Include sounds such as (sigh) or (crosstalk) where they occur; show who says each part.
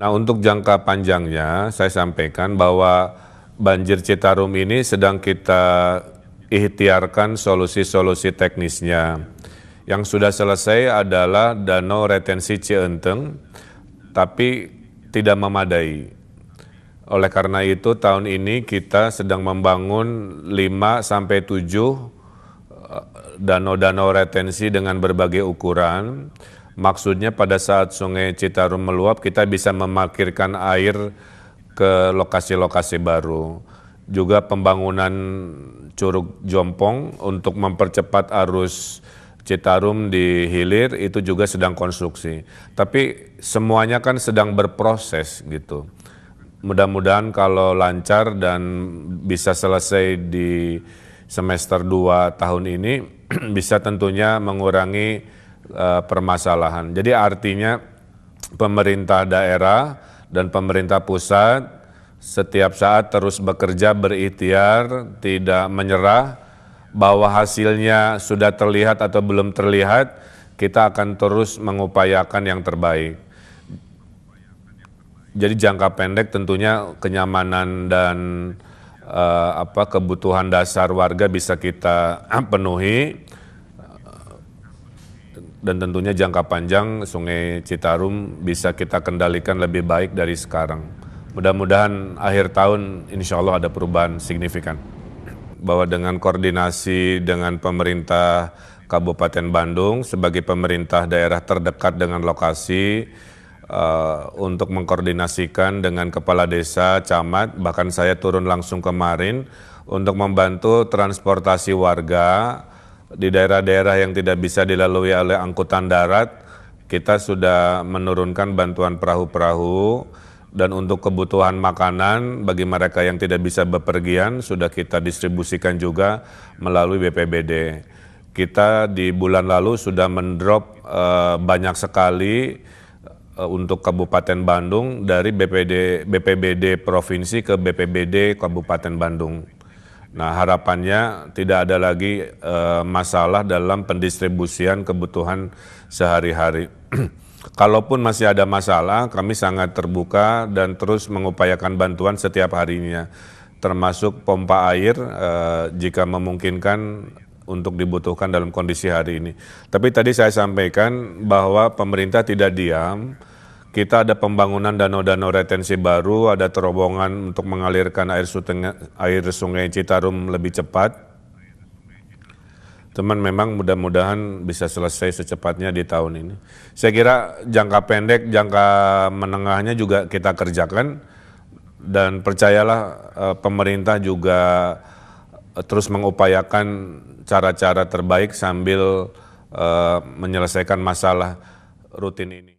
Speaker 1: Nah, untuk jangka panjangnya saya sampaikan bahwa banjir Citarum ini sedang kita ikhtiarkan solusi-solusi teknisnya. Yang sudah selesai adalah danau retensi Cienteng, tapi tidak memadai. Oleh karena itu tahun ini kita sedang membangun 5 sampai 7 eh, danau-danau retensi dengan berbagai ukuran Maksudnya pada saat sungai Citarum meluap kita bisa memarkirkan air ke lokasi-lokasi baru. Juga pembangunan Curug Jompong untuk mempercepat arus Citarum di hilir itu juga sedang konstruksi. Tapi semuanya kan sedang berproses gitu. Mudah-mudahan kalau lancar dan bisa selesai di semester 2 tahun ini (clears throat) bisa tentunya mengurangi Eh, permasalahan. Jadi artinya pemerintah daerah dan pemerintah pusat setiap saat terus bekerja berikhtiar, tidak menyerah bahwa hasilnya sudah terlihat atau belum terlihat, kita akan terus mengupayakan yang terbaik. Jadi jangka pendek tentunya kenyamanan dan uh, apa kebutuhan dasar warga bisa kita (clears throat) penuhi dan tentunya jangka panjang Sungai Citarum bisa kita kendalikan lebih baik dari sekarang. Mudah-mudahan akhir tahun insya Allah ada perubahan signifikan. Bahwa dengan koordinasi dengan pemerintah Kabupaten Bandung sebagai pemerintah daerah terdekat dengan lokasi uh, untuk mengkoordinasikan dengan kepala desa, camat, bahkan saya turun langsung kemarin untuk membantu transportasi warga di daerah-daerah yang tidak bisa dilalui oleh angkutan darat, kita sudah menurunkan bantuan perahu-perahu dan untuk kebutuhan makanan bagi mereka yang tidak bisa bepergian sudah kita distribusikan juga melalui BPBD. Kita di bulan lalu sudah mendrop e, banyak sekali eh, untuk Kabupaten Bandung dari BPD, BPBD Provinsi ke BPBD Kabupaten Bandung. Nah harapannya tidak ada lagi e, masalah dalam pendistribusian kebutuhan sehari-hari. (clears throat) Kalaupun masih ada masalah, kami sangat terbuka dan terus mengupayakan bantuan setiap harinya, termasuk pompa air e, jika memungkinkan untuk dibutuhkan dalam kondisi hari ini. Tapi tadi saya sampaikan bahwa pemerintah tidak diam, kita ada pembangunan danau-danau retensi baru, ada terobongan untuk mengalirkan air, suteng, air sungai Citarum lebih cepat. Teman memang mudah-mudahan bisa selesai secepatnya di tahun ini. Saya kira jangka pendek, jangka menengahnya juga kita kerjakan dan percayalah eh, pemerintah juga eh, terus mengupayakan cara-cara terbaik sambil eh, menyelesaikan masalah rutin ini.